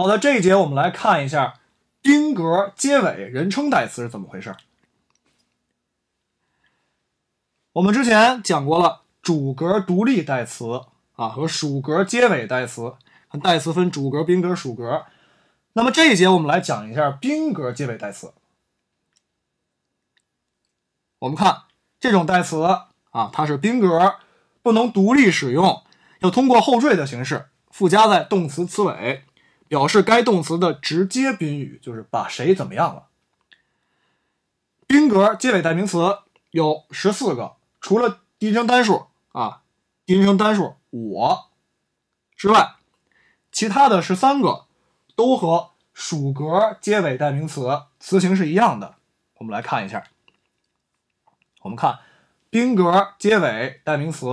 好的，这一节我们来看一下宾格结尾人称代词是怎么回事。我们之前讲过了主格独立代词啊和属格结尾代词，代词分主格、宾格、属格。那么这一节我们来讲一下宾格结尾代词。我们看这种代词啊，它是宾格，不能独立使用，要通过后缀的形式附加在动词词尾。表示该动词的直接宾语，就是把谁怎么样了。宾格结尾代名词有十四个，除了第一人称单数啊，第一人称单数我之外，其他的十三个都和属格结尾代名词词形是一样的。我们来看一下，我们看宾格结尾代名词，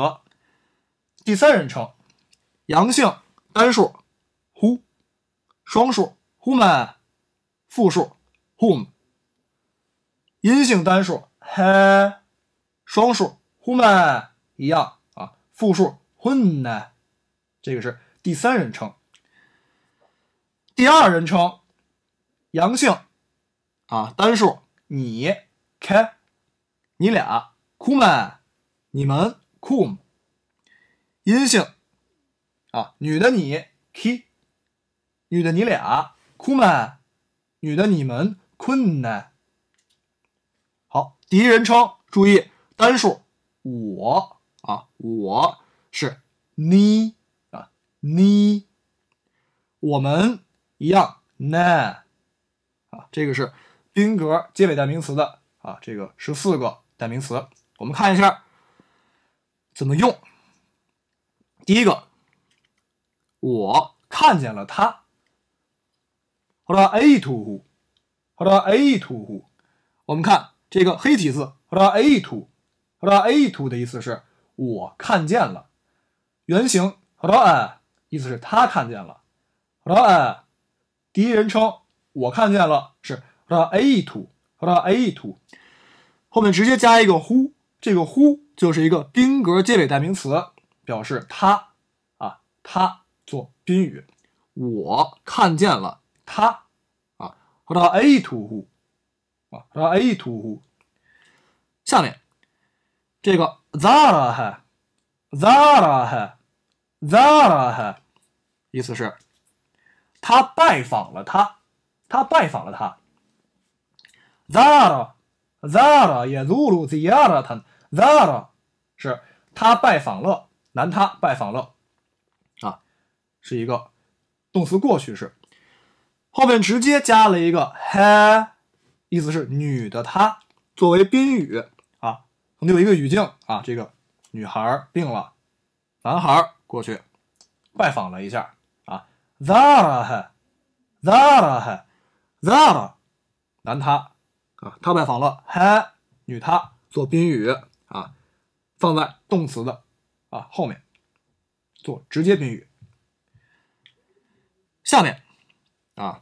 第三人称阳性单数。双数 whom，复数 whom，阴性单数 he，双数 whom 一样啊，复数 whom，呢？这个是第三人称。第二人称，阳性啊，单数你 k，你俩 c u o m 你们 whom，阴性啊，女的你 k e e 女的你俩哭 n 女的你们困呢。好，第一人称注意单数我啊，我是你啊，你，我们一样呢啊。这个是宾格结尾代名词的啊，这个是四个代名词，我们看一下怎么用。第一个，我看见了他。好了，a to，好了，a to，我们看这个黑体字，好了，a to，好了，a to 的意思是我看见了，原型好了 e 意思是他看见了，好了 e 第一人称我看见了是好了，a to，好了，a to 后面直接加一个 h o 这个 h o 就是一个宾格结尾代名词，表示他啊他做宾语，我看见了他。和他 A 屠户啊，和他 A 屠户。下面这个 Zara 哈，Zara 哈，Zara 哈，意思是，他拜访了他，他拜访了他。Zara Zara zulu Zara 他 Zara 是他拜访了，男他拜访了，啊，是一个动词过去式。后面直接加了一个 he，意思是女的她作为宾语啊。我们有一个语境啊，这个女孩病了，男孩过去拜访了一下啊。t h a r he，that h e t h a 男他啊，他拜访了 he 女他做宾语啊，放在动词的啊后面做直接宾语。下面啊。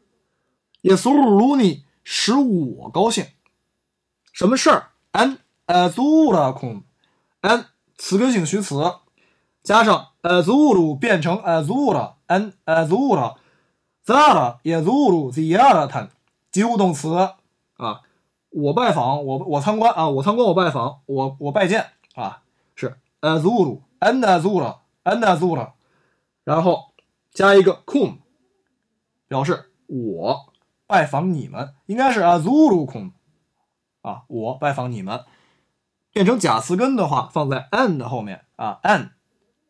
也苏鲁尼使我高兴，什么事儿？an azuracum，an 词根性虚词，加上 azuru 变成 azura，an azura，zara，azur，zara tan，物动词啊，我拜访，我我参观啊，我参观，我拜访，我我拜见啊，是 azur，an azura，an azura，然后加一个 cum，表示我。拜访你们应该是啊，zulu k u n 啊，我拜访你们，变成假词根的话，放在 and 后面啊，and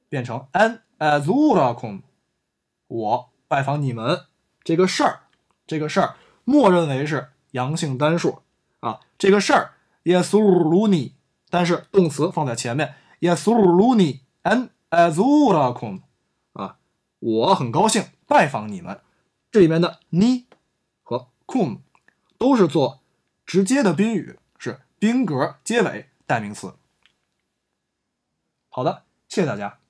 变成 an azulu k u n 我拜访你们这个事儿，这个事儿默认为是阳性单数啊，这个事儿 yesulu ni，但是动词放在前面 yesulu ni an azulu k u n 啊，我很高兴拜访你们，这里面的 ni。com 都是做直接的宾语，是宾格结尾代名词。好的，谢谢大家。